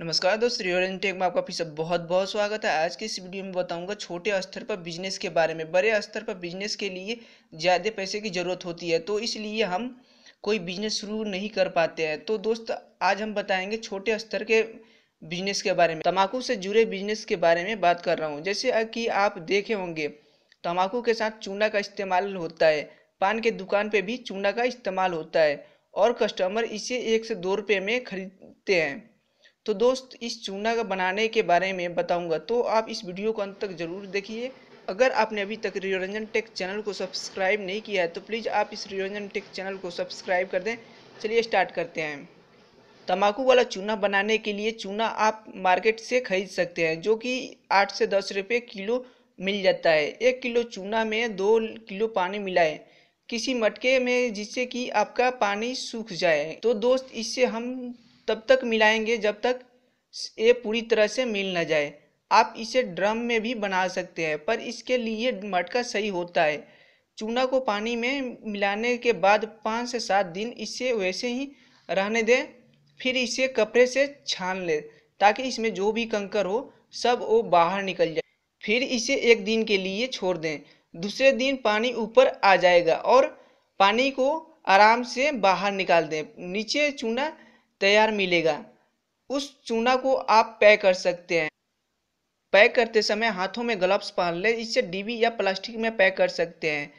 नमस्कार दोस्त real take में आपका फिर से बहुत बहुत स्वागत है आज के इस वीडियो में बताऊंगा छोटे स्तर पर बिजनेस के बारे में बड़े स्तर पर बिजनेस के लिए ज़्यादा पैसे की ज़रूरत होती है तो इसलिए हम कोई बिजनेस शुरू नहीं कर पाते हैं तो दोस्त आज हम बताएंगे छोटे स्तर के बिजनेस के बारे में तम्बाकू से जुड़े बिजनेस के बारे में बात कर रहा हूँ जैसे कि आप देखे होंगे तम्बाकू के साथ चूना का इस्तेमाल होता है पान के दुकान पर भी चूना का इस्तेमाल होता है और कस्टमर इसे एक से दो रुपये में खरीदते हैं तो दोस्त इस चूना का बनाने के बारे में बताऊंगा तो आप इस वीडियो को अंत तक ज़रूर देखिए अगर आपने अभी तक रियोरंजन टेक चैनल को सब्सक्राइब नहीं किया है तो प्लीज़ आप इस रियोरंजन टेक चैनल को सब्सक्राइब कर दें चलिए स्टार्ट करते हैं तम्बाकू वाला चूना बनाने के लिए चूना आप मार्केट से खरीद सकते हैं जो कि आठ से दस रुपये किलो मिल जाता है एक किलो चूना में दो किलो पानी मिलाए किसी मटके में जिससे कि आपका पानी सूख जाए तो दोस्त इससे हम तब तक मिलाएंगे जब तक ये पूरी तरह से मिल ना जाए आप इसे ड्रम में भी बना सकते हैं पर इसके लिए मटका सही होता है चूना को पानी में मिलाने के बाद पाँच से सात दिन इसे वैसे ही रहने दें फिर इसे कपड़े से छान लें ताकि इसमें जो भी कंकर हो सब वो बाहर निकल जाए फिर इसे एक दिन के लिए छोड़ दें दूसरे दिन पानी ऊपर आ जाएगा और पानी को आराम से बाहर निकाल दें नीचे चूना तैयार मिलेगा उस चूना को आप पैक कर सकते हैं पैक करते समय हाथों में ग्लव्स पहन लें इससे डीबी या प्लास्टिक में पैक कर सकते हैं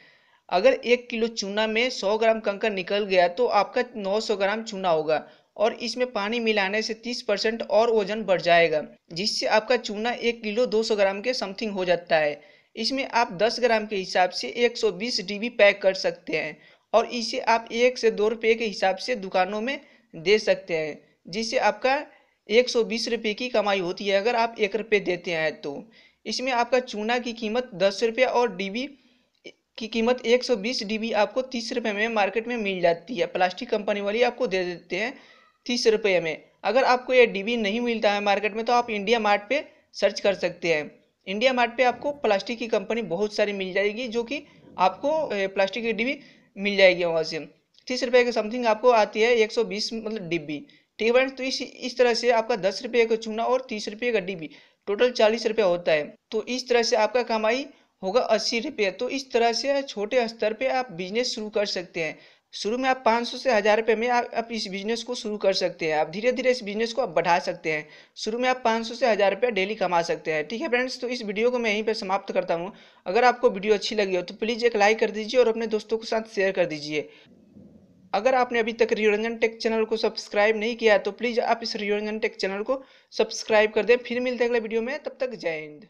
अगर एक किलो चूना में 100 ग्राम कंकर निकल गया तो आपका 900 ग्राम चूना होगा और इसमें पानी मिलाने से 30 परसेंट और वजन बढ़ जाएगा जिससे आपका चूना एक किलो 200 ग्राम के समथिंग हो जाता है इसमें आप 10 ग्राम के हिसाब से 120 डीबी पैक कर सकते हैं और इसे आप एक से दो रुपये के हिसाब से दुकानों में दे सकते हैं जिससे आपका एक सौ बीस रुपये की कमाई होती है अगर आप एक रुपये देते हैं तो इसमें आपका चूना की कीमत दस रुपये और डीबी की कीमत एक सौ बीस डीबी आपको तीस रुपये में मार्केट में मिल जाती है प्लास्टिक कंपनी वाली आपको दे देते हैं तीस रुपये में अगर आपको यह डीबी नहीं मिलता है मार्केट में तो आप इंडिया मार्ट पे सर्च कर सकते हैं इंडिया मार्ट पे आपको प्लास्टिक की कंपनी बहुत सारी मिल जाएगी जो कि आपको प्लास्टिक की डीबी मिल जाएगी वहाँ से तीस रुपये के समथिंग आपको आती है एक सौ बीस मतलब डिब्बी ठीक है तो इस इस तरह से आपका दस रुपये का चूना और तीस रुपये का डिब्बी टोटल चालीस रुपये होता है तो इस तरह से आपका कमाई होगा अस्सी रुपये तो इस तरह से छोटे स्तर पे आप बिजनेस शुरू कर सकते हैं शुरू में आप 500 से हज़ार रुपये में आप, आप इस बिजनेस को शुरू कर सकते हैं आप धीरे धीरे इस बिजनेस को आप बढ़ा सकते हैं शुरू में आप 500 से हज़ार रुपये डेली कमा सकते हैं ठीक है फ्रेंड्स तो इस वीडियो को मैं यहीं पर समाप्त करता हूँ अगर आपको वीडियो अच्छी लगी हो तो प्लीज़ एक लाइक कर दीजिए और अपने दोस्तों के साथ शेयर कर दीजिए अगर आपने अभी तक रियोरंजन टेक चैनल को सब्सक्राइब नहीं किया तो प्लीज़ आप इस रियोरंजन टेक चैनल को सब्सक्राइब कर दें फिर मिलते हैं अगले वीडियो में तब तक जय हिंद